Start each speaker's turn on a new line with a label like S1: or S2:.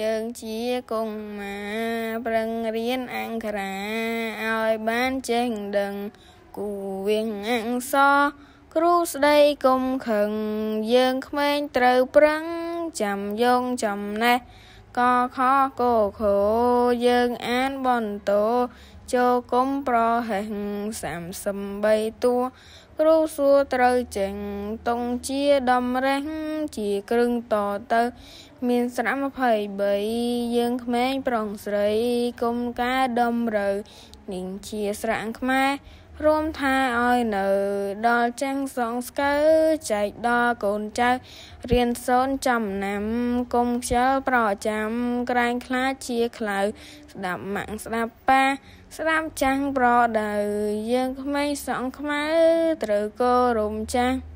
S1: យើងជាកុមារប្រឹងរៀនអង្ខារាឲ្យបានចេះដឹងគូវៀងអង្សគ្រូស្ដីកុំខឹងយើងក្មេងត្រូវប្រឹងចាំយងចំណេះកខកខយើងអានបន្តចូលកុំប្រហែង33តួគ្រូសួរត្រូវចេញតុងជាដំរេះជាគ្រឿងតទៅ មានស្រាប់23យើងក្មេងប្រុងស្រីគុំកាដំរូវនិងជាស្រាងខ្មែររួមថាឲ្យនៅ ដល់ចឹងសងស្កើចែកដល់កូនចៅរៀនសូនចំណាំគុំខ្ជិលប្រចាំក្រែងខ្លាចជាខ្លៅស្ដាប់ម៉ាក់ស្ដាប់ប៉ាស្ដាប់ចាំងប្រដៅយើងក្មេងសងខ្មៅត្រូវគោរមចាំង